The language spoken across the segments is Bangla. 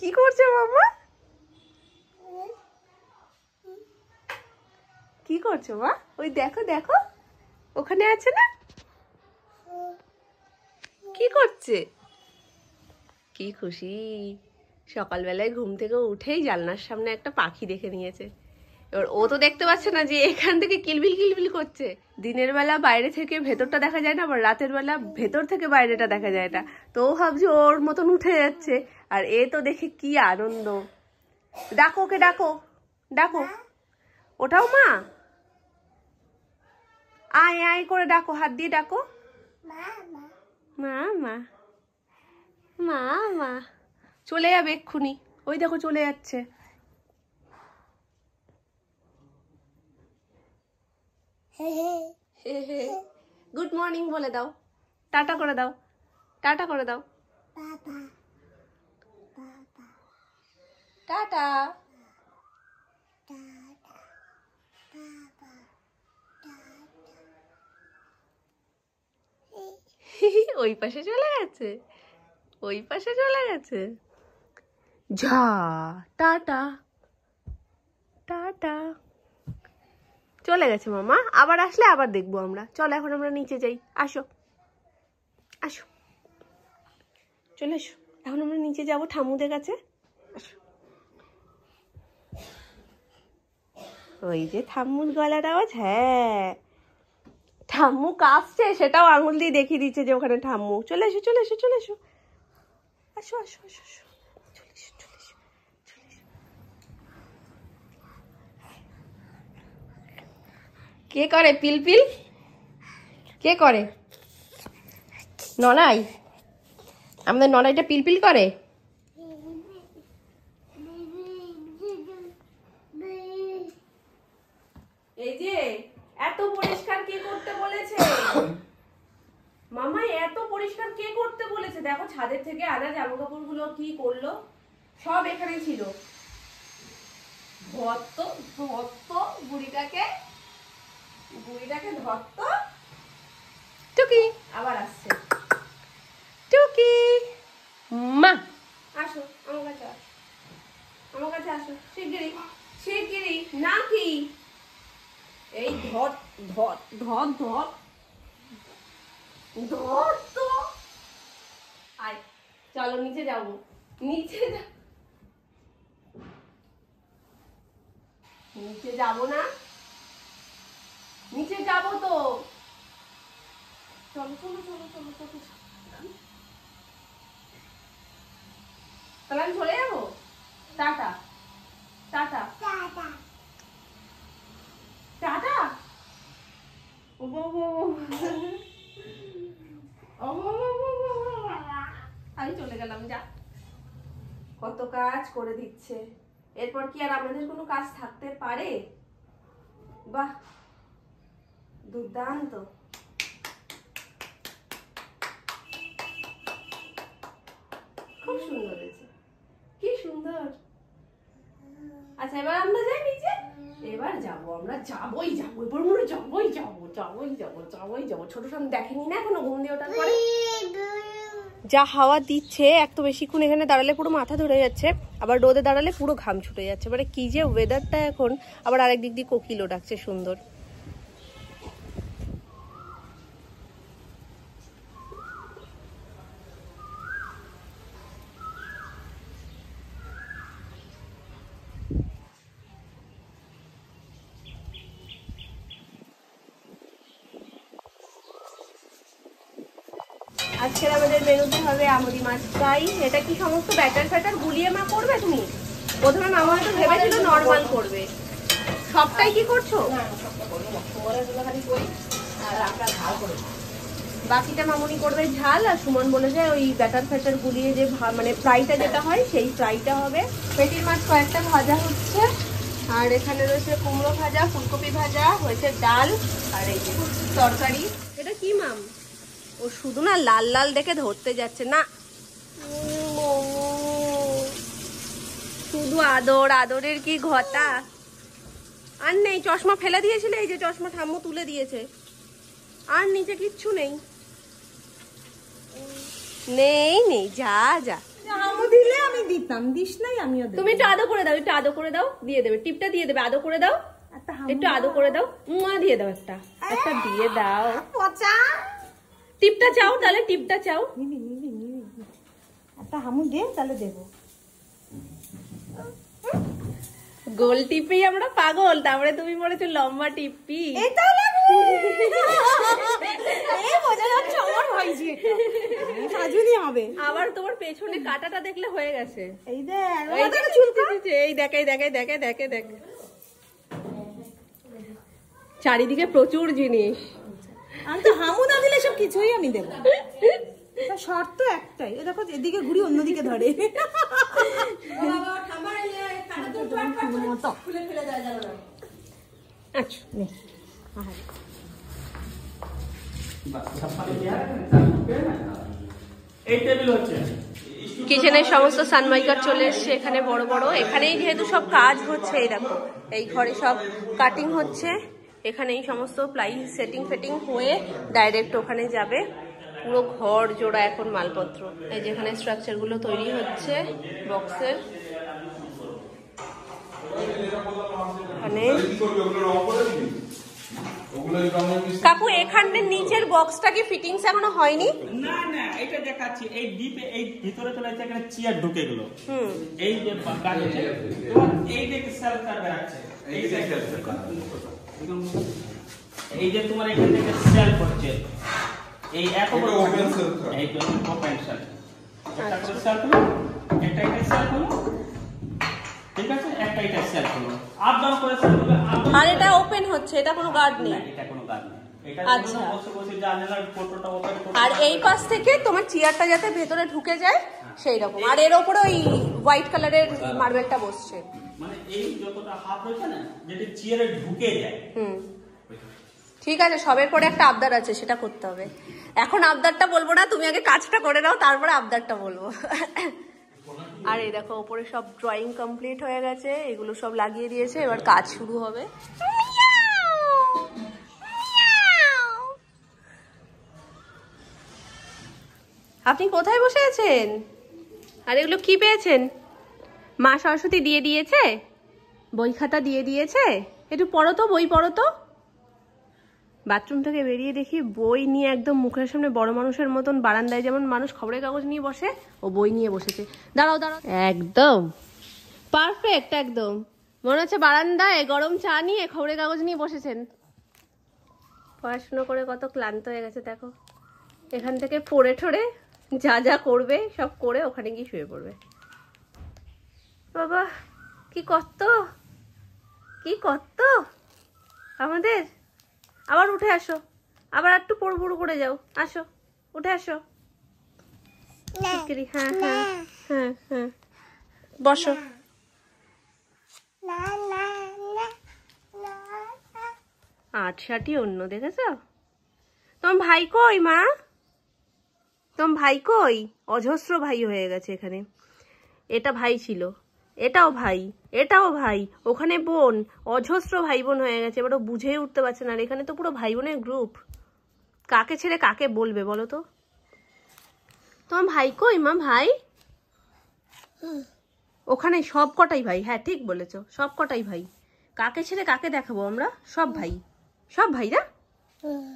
কি করছে মামা কি করছো মা ওই দেখো দেখো ওখানে আছে না কি করছে কি খুশি সকালবেলায় ঘুম থেকে উঠেই জানলার সামনে একটা পাখি দেখে নিয়েছে এবার ও তো দেখতে পাচ্ছে না যে এখান থেকে কিলবিল কিলবিল করছে দিনের বেলা বাইরে থেকে ভেতরটা দেখা যায় না আবার রাতের বেলা ভেতর থেকে বাইরেটা দেখা যায় না তো ও ভাবছে ওর মতন উঠে যাচ্ছে আর এ তো দেখে কি আনন্দ ডাকো ওকে ডাকো ডাকো ওটাও মা আয় আয় করে ডাকো হাত দিয়ে ডাকো মা মা মা মা চলে যাবে এক্ষুনি ওই দেখো চলে যাচ্ছে গুড মর্নিং বলে দাও টাটা করে দাও টাটা করে দাও টাটা ওই পাশে চলে গেছে ওই পাশে চলে গেছে ঝা টাটা টাটা চলে গেছে মামা আবার আসলে আবার দেখবো আমরা চলো এখন আমরা নিচে যাই আসো আসো চলে এসো এখন আমরা নিচে যাবো ঠামুদের কাছে আসো ওই যে ঠাম্মুর গলার আওয়াজ হ্যাঁ ঠাম্মু কাঁপছে সেটাও আঙুল দিয়ে দেখিয়ে দিচ্ছে যে ওখানে ঠাম্মু চলে এসো চলে এসো চলে এসো আসো আসো আসো আসো কে করে পিলপিল কে করে ননাই আমাদের ননাইটা পিলপিল করে এই যে এত পরিষ্কার কে করতে বলেছে মামা এত পরিষ্কার কে করতে বলেছে দেখো ছাদের থেকে আনা জামা কাপড় গুলো কি করলো সব এখানে ছিল ভত্ত ভত্ত বুড়িটাকে গুড়িটাকে ধরতো টুকি আবার আসছে টুকি মা আসো আমার কাছে আসো আমার কাছে আসো শিগগিরি শিগগিরি না এই ধর ধর ধর ধর ধর তো আয় চলো নিচে যাবো নিচে যা নিচে যাবো না নিচে যাব তো চলো চলো চলো চলো চলো তাহলে আমি চলে যাবো টাটা টাটা টাটা ও বাবা আমি চলে গেলাম যা কত কাজ করে দিচ্ছে এরপর কি আর আমাদের কোনো কাজ থাকতে পারে বাহ দুর্দান্ত আচ্ছা এবার আমরা যাই নিচে এবার যাব আমরা যাবই এবার মনে যাবই যাবই যাবই ছোট দেখেনি না এখনো ঘুম দিয়ে ওঠার পরে যা হাওয়া দিচ্ছে এক তো বেশিক্ষণ এখানে দাঁড়ালে পুরো মাথা ধরে যাচ্ছে আবার রোদে দাঁড়ালে পুরো ঘাম ছুটে যাচ্ছে মানে কি যে ওয়েদারটা এখন আবার আরেক দিক দিয়ে কোকিলও ডাকছে সুন্দর কামুরি মাছ তাই এটা কি সমস্ত ব্যাটার ফ্যাটার গুলিয়ে মা করবে তুমি প্রথমে মামা হয়তো ভেবেছিল নর্মাল করবে সবটাই কি করছো বাকিটা মামনি করবে ঝাল আর সুমন বলে বলেছে ওই ব্যাটার ফ্যাটার গুলিয়ে যে মানে ফ্রাইটা যেটা হয় সেই ফ্রাইটা হবে পেটির মাছ কয়েকটা ভাজা হচ্ছে আর এখানে রয়েছে কুমড়ো ভাজা ফুলকপি ভাজা হয়েছে ডাল আর এই তরকারি এটা কি মাম ও শুধু না লাল লাল দেখে ধরতে যাচ্ছে না শুধু আদর আদরের কি ঘটা আর নেই চশমা ফেলে দিয়েছিলে এই যে চশমা ঠাম্মু তুলে দিয়েছে আর নিচে কিচ্ছু নেই নেই নেই যা যা দিলে আমি দিতাম দিস তুমি একটু আদো করে দাও একটু করে দাও দিয়ে দেবে টিপটা দিয়ে দেবে করে দাও আচ্ছা, একটু আদো করে দাও দিয়ে দাও একটা দিয়ে দাও টিপটা চাও তাহলে টিপটা চাও একটা আচ্ছা, হামু দে তাহলে দেবো গোল টিপে আমরা পাগল তারপরে তুমি বলেছো লম্বা টিপি হবে আবার তোমার পেছনে দেখলে হয়ে গেছে এই চারিদিকে প্রচুর জিনিস আমি তো হামু না দিলে সব কিছুই আমি দেব শর্ত একটাই দেখো এদিকে ঘুরি অন্যদিকে ধরে আচ্ছা, কিচেনের সমস্ত সানমাইকার চলে এসছে এখানে বড় বড় এখানেই যেহেতু সব কাজ হচ্ছে এই দেখো এই ঘরে সব কাটিং হচ্ছে এখানে এই সমস্ত প্লাই সেটিং ফেটিং হয়ে ডাইরেক্ট ওখানে যাবে পুরো ঘর জোড়া এখন মালপত্র এই যেখানে স্ট্রাকচারগুলো তৈরি হচ্ছে বক্সের কাকু এখানের নিচের বক্সটা কি ফিটিংস এখনো হয়নি না না এটা দেখাচ্ছি এই ডিপে এই ভিতরে চলে যাচ্ছে এখানে চেয়ার ঢুকে গেল এই যে কাজ হচ্ছে এই যে সেলফ কারবার আছে এই যে এই যে তোমার এখান থেকে সেলফ হচ্ছে এই এত বড় ওপেন সেলফ এই তো ওপেন সেলফ এটা সেলফ আচ্ছা। হলো এটা এটা সেলফ হলো ঠিক আছে একটা এটা সেল হলো আপ ডাউন করে সেল হবে আর এটা ওপেন হচ্ছে এটা কোনো গার্ড নেই এটা কোনো গার্ড নেই আর এই পাশ থেকে তোমার চেয়ারটা যাতে ভেতরে ঢুকে যায় হ্যাঁ। সেই রকম আর এর ওপরে ওই হোয়াইট কালারের মার্বেলটা বসছে মানে এই যতটা হাত রয়েছে না যেটা চেয়ারে ঢুকে যায় হুম ঠিক আছে সবের পরে একটা আবদার আছে সেটা করতে হবে এখন আবদারটা বলবো না তুমি আগে কাজটা করে নাও তারপরে আবদারটা বলবো আর এই দেখো ওপরে সব ড্রয়িং কমপ্লিট হয়ে গেছে এগুলো সব লাগিয়ে দিয়েছে এবার কাজ শুরু হবে আপনি কোথায় বসে আছেন আর এগুলো কি পেয়েছেন মা সরস্বতী দিয়ে দিয়েছে বই খাতা দিয়ে দিয়েছে একটু পড়ো তো বই পড়ো তো বাথরুম থেকে বেরিয়ে দেখি বই নিয়ে একদম মুখের সামনে বড় মানুষের মতন বারান্দায় যেমন মানুষ খবরের কাগজ নিয়ে বসে ও বই নিয়ে বসেছে দাঁড়াও দাঁড়াও একদম পারফেক্ট একদম মনে হচ্ছে বারান্দায় গরম চা নিয়ে খবরের কাগজ নিয়ে বসেছেন পড়াশুনো করে কত ক্লান্ত হয়ে গেছে দেখো এখান থেকে পড়ে ঠোড়ে যা যা করবে সব করে ওখানে গিয়ে শুয়ে পড়বে বাবা কি কত কি কত আমাদের আবার উঠে আসো আবার একটু পড়বড় করে যাও আসো উঠে আসো হ্যাঁ হ্যাঁ হ্যাঁ হ্যাঁ বসো আট ষাটি অন্য দেখেছ তোমার ভাই কই মা তোমার ভাই কই অজস্র ভাই হয়ে গেছে এখানে এটা ভাই ছিল এটাও ভাই এটাও ভাই ওখানে বোন অজস্র ভাই বোন হয়ে গেছে এবার ও বুঝেই উঠতে পারছে না আর এখানে তো পুরো ভাই বোনের গ্রুপ কাকে ছেড়ে কাকে বলবে বলো তো তোমার ভাই কই মা ভাই ওখানে সব কটাই ভাই হ্যাঁ ঠিক বলেছ সব কটাই ভাই কাকে ছেড়ে কাকে দেখাবো আমরা সব ভাই সব ভাই না হ্যাঁ।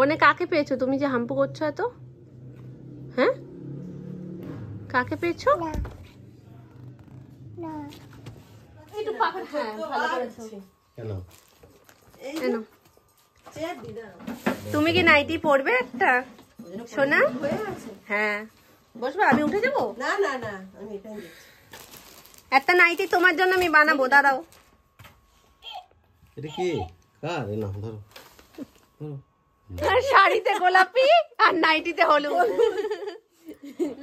ওনে কাকে পেয়েছো তুমি যে হাম্পু করছো এত হ্যাঁ কাকে পেয়েছো হ্যাঁ, তুমি কি নাইটি পড়বে একটা সোনা হ্যাঁ বসবে আমি উঠে যাবো একটা নাইটি তোমার জন্য আমি বানাবো দাঁড়াও এটা কি কার না ধরো ধরো শাড়িতে গোলাপি আর নাইটিতে হলুদ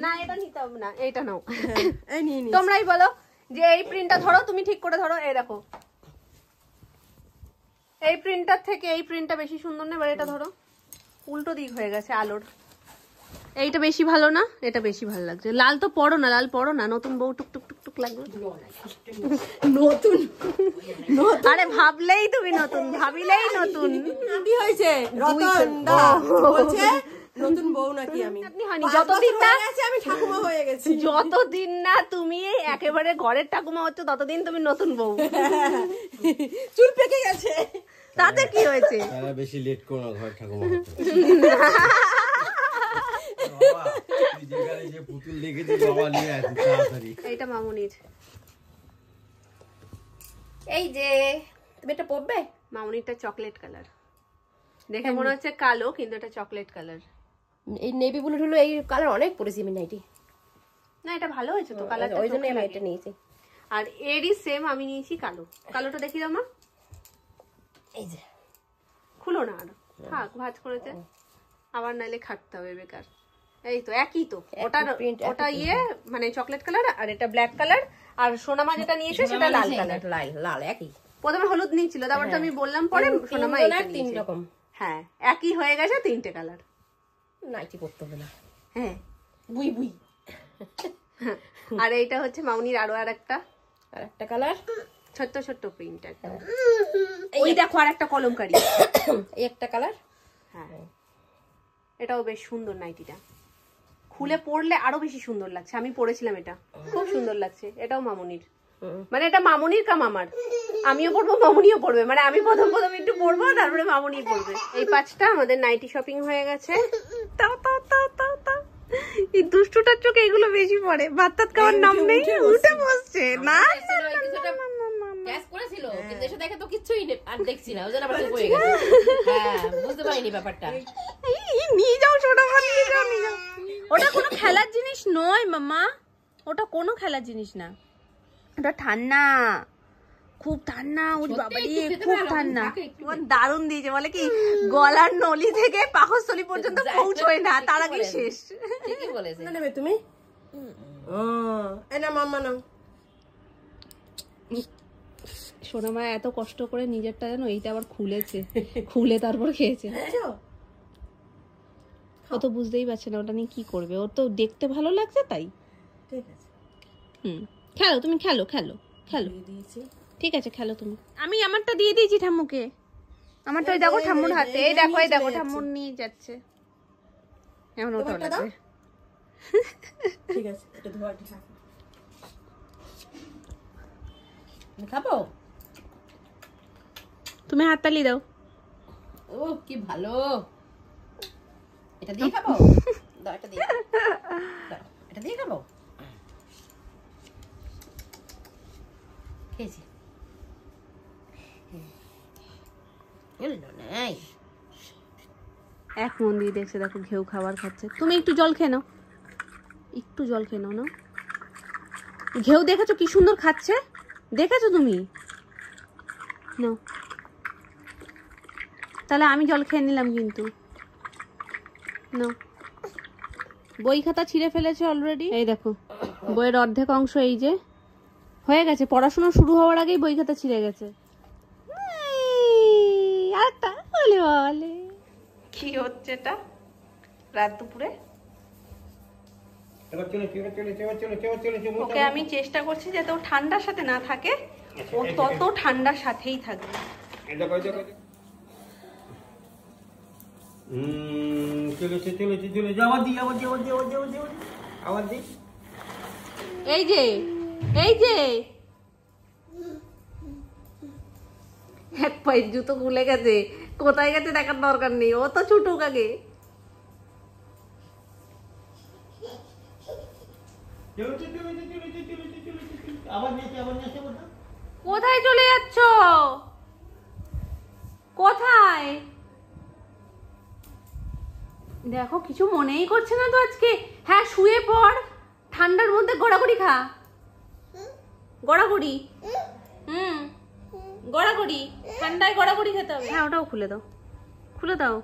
না এটা নিতে না এটা নাও তোমরাই বলো যে এই প্রিন্টটা ধরো তুমি ঠিক করে ধরো এই দেখো এই প্রিন্টটার থেকে এই প্রিন্টটা বেশি সুন্দর না এবার এটা ধরো উল্টো দিক হয়ে গেছে আলোর এইটা বেশি ভালো না এটা বেশি ভালো লাগছে লাল তো পড়ো না লাল পড়ো না নতুন বউ টুক টুক টুক টুক লাগলো নতুন আরে ভাবলেই তুমি নতুন ভাবিলেই নতুন কি হয়েছে রতন দা বলছে নতুন বউ নাকি যতদিন আমি হয়ে গেছি যতদিন না তুমি একেবারে ঘরের ঠাকুমা ততদিন তুমি নতুন বউ চুল তাতে কি হয়েছে বেশি লেট করো ঠাকুমা যেখানে যে পুতুল দেখেছি বাবা নিয়ে আসি তাড়াতাড়ি এইটা মামুনির এই যে তুমি এটা পড়বে মামুনিরটা চকলেট কালার দেখে মনে হচ্ছে কালো কিন্তু এটা চকলেট কালার এই নেভি ব্লু হলো এই কালার অনেক পরেছি আমি নাইটি না এটা ভালো হয়েছে তো কালার ওই জন্য আমি এটা নিয়েছি আর এরই সেম আমি নিয়েছি কালো কালোটা দেখি দাও মা এই যে খুলো না আর হ্যাঁ। থাক ভাজ করেছে আবার নাইলে খাটতে হবে বেকার এই তো একই তো ওটা ওটা ইয়ে মানে চকলেট কালার আর এটা ব্ল্যাক কালার আর সোনামা যেটা নিয়েছে সেটা লাল কালার লাল লাল একই প্রথমে হলুদ নিয়েছিল তারপর তো হ্যাঁ। আমি বললাম পরে সোনামা এই তিন রকম হ্যাঁ একই হয়ে গেছে তিনটে কালার নাইটি করতে হবে না হ্যাঁ বুই বুই আর এইটা হচ্ছে মাউনির আরো আর একটা আর একটা কালার ছোট্ট ছোট্ট প্রিন্ট একটা হ্যাঁ। ওই দেখো আর একটা কলমকারি এই একটা কালার হ্যাঁ এটাও বেশ সুন্দর নাইটিটা খুলে পড়লে আরো বেশি সুন্দর লাগছে আমি পড়েছিলাম এটা খুব সুন্দর লাগছে এটাও মামুনির মানে এটা মামুনির কাম আমার আমিও পড়বো মামুনিও পড়বে মানে আমি প্রথম প্রথম একটু পড়বো তারপরে মামুনি পড়বে এই পাঁচটা আমাদের নাইটি শপিং হয়ে গেছে এই দুষ্টুটার চোখে এগুলো বেশি পড়ে ভাত খাওয়ার নাম নেই উঠে বসছে না হ্যাঁ।, হ্যাঁ বুঝতে পারিনি নিয়ে যাও ছোট নিয়ে যাও নিয়ে যাও ওটা কোনো খেলার জিনিস নয় মাম্মা ওটা কোনো খেলার জিনিস না ওটা ঠান্ডা খুব ঠান্ডা ওর বাবা দিয়ে খুব ঠান্ডা দারুণ দিয়েছে বলে কি গলার নলি থেকে পাকস্থলী পর্যন্ত পৌঁছয় না তার আগে শেষ ঠিকই বলেছে না নেবে তুমি ও এনা মাম্মা নাও সোনামা এত কষ্ট করে নিজেরটা যেন এইটা আবার খুলেছে খুলে তারপর খেয়েছে হ্যাঁ। ও তো বুঝতেই পারছে না ওটা নিয়ে কী করবে ওর তো দেখতে ভালো লাগছে তাই ঠিক আছে হুম খেলো তুমি খেলো খেলো খেলো ঠিক আছে খেলো তুমি আমি আমারটা দিয়ে দিয়েছি ঠাম্মুকে আমারটা ওই দেখো ঠাম্মুর হাতে এই দেখো এই দেখো ঠাম্মুর নিয়ে যাচ্ছে এমন ওটা লাগবে ঠিক আছে এটা ধোয়াটা খাবো তুমি হাততালি দাও ও কি ভালো এটা দিয়ে খাবো দাও এটা দিয়ে দাও এটা দিয়ে খাবো খেয়েছি এক মন দিয়ে দেখছে দেখো ঘেউ খাবার খাচ্ছে তুমি একটু জল খেয়ে নাও একটু জল খেয়ে নাও না ঘেউ দেখেছো কি সুন্দর খাচ্ছে দেখেছো তুমি তাহলে আমি জল খেয়ে নিলাম কিন্তু বই খাতা ছিঁড়ে ফেলেছে অলরেডি এই দেখো বইয়ের অর্ধেক অংশ এই যে হয়ে গেছে পড়াশোনা শুরু হওয়ার আগেই বই খাতা ছিঁড়ে গেছে বলে হচ্ছে এটা রাত দুপুরে ওকে আমি চেষ্টা করছি যাতে ও ঠান্ডার সাথে না থাকে আচ্ছা, ও তত ঠান্ডার সাথেই থাকবে এই যে এই যে এক পায়ের জুতো খুলে গেছে কোথায় গেছে দেখার দরকার নেই ও তো ছুটুক আগে কোথায় চলে যাচ্ছ কোথায় দেখো কিছু মনেই করছে না তো আজকে হ্যাঁ শুয়ে পড় ঠান্ডার মধ্যে গড়াগড়ি খা গড়াগড়ি হুম গড়াগড়ি ঠান্ডায় গড়াগড়ি খেতে হবে হ্যাঁ ওটাও খুলে দাও খুলে দাও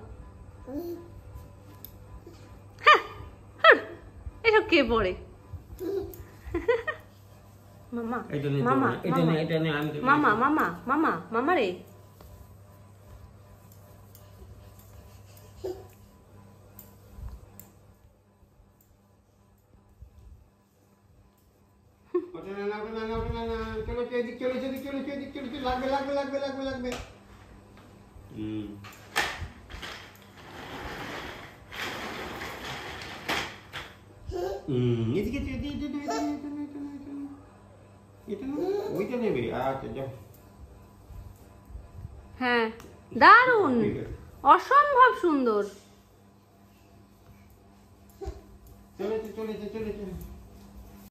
হ্যাঁ এসব কে পড়ে মামা মামা মামা মামা মামা মামা রে না না চলো চলো চলো চলো লাগবে লাগবে লাগবে লাগবে লাগবে হুম এদিকে হ্যাঁ দারুণ অসম্ভব সুন্দর চলেছে চলেছে চলেছে